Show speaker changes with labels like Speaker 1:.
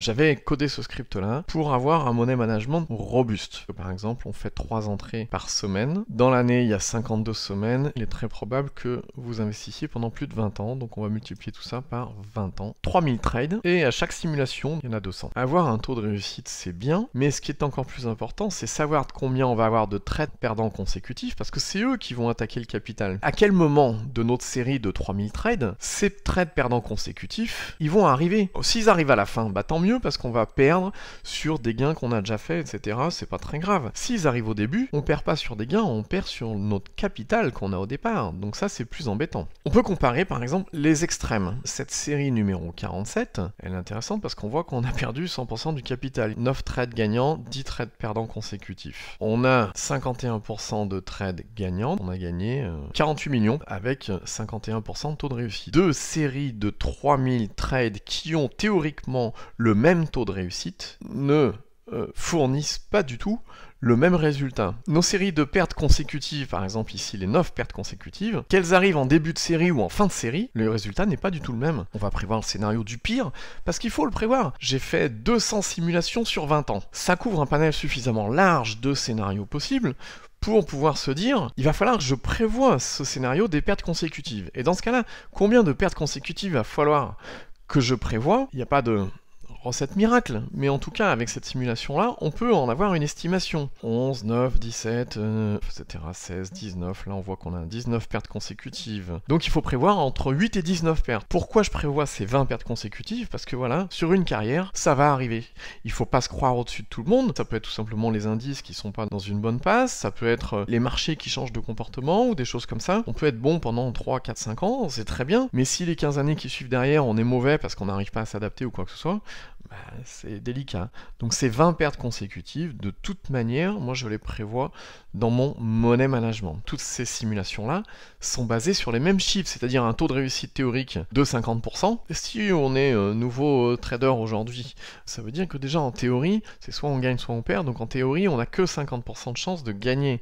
Speaker 1: J'avais codé ce script là pour avoir un money management robuste. Par exemple, on fait 3 entrées par semaine. Dans l'année, il y a 52 semaines. Il est très probable que vous investissiez pendant plus de 20 ans. Donc on va multiplier tout ça par 20 ans. 3000 trades. Et à chaque simulation, il y en a 200. Avoir un taux de réussite, c'est bien. Mais ce qui est encore plus important, c'est savoir combien on va avoir de trades perdants consécutifs parce que c'est eux qui vont attaquer le capital. À quel moment de notre série de 3000 trades, ces trades perdants consécutifs, ils vont arriver. S'ils arrivent à la fin, bah tant mieux parce qu'on va perdre sur des gains qu'on a déjà fait, etc. C'est pas très grave. S'ils arrivent au début, on perd pas sur des gains, on perd sur notre capital qu'on a au départ. Donc ça, c'est plus embêtant. On peut comparer par exemple les extrêmes. Cette série numéro 47, elle est intéressante parce qu'on voit qu'on a perdu 100% du capital. 9 trades gagnants, 10 trades perdants consécutifs. On a 51% de trades gagnants, on a gagné 48 euh, millions avec 51% de taux de réussite. Deux séries de 3000 trades qui ont théoriquement le même taux de réussite ne euh, fournissent pas du tout le même résultat. Nos séries de pertes consécutives, par exemple ici les 9 pertes consécutives, qu'elles arrivent en début de série ou en fin de série, le résultat n'est pas du tout le même. On va prévoir le scénario du pire, parce qu'il faut le prévoir. J'ai fait 200 simulations sur 20 ans. Ça couvre un panel suffisamment large de scénarios possibles pour pouvoir se dire, il va falloir que je prévoie ce scénario des pertes consécutives. Et dans ce cas-là, combien de pertes consécutives va falloir que je prévoie Il n'y a pas de recette miracle, mais en tout cas, avec cette simulation-là, on peut en avoir une estimation. 11, 9, 17, etc., 16, 19, là on voit qu'on a 19 pertes consécutives. Donc il faut prévoir entre 8 et 19 pertes. Pourquoi je prévois ces 20 pertes consécutives Parce que voilà, sur une carrière, ça va arriver. Il faut pas se croire au-dessus de tout le monde, ça peut être tout simplement les indices qui sont pas dans une bonne passe, ça peut être euh, les marchés qui changent de comportement, ou des choses comme ça. On peut être bon pendant 3, 4, 5 ans, c'est très bien, mais si les 15 années qui suivent derrière, on est mauvais parce qu'on n'arrive pas à s'adapter ou quoi que ce soit, bah, c'est délicat. Donc ces 20 pertes consécutives, de toute manière, moi je les prévois dans mon monnaie management. Toutes ces simulations-là sont basées sur les mêmes chiffres, c'est-à-dire un taux de réussite théorique de 50%. Si on est euh, nouveau euh, trader aujourd'hui, ça veut dire que déjà en théorie, c'est soit on gagne, soit on perd. Donc en théorie, on n'a que 50% de chance de gagner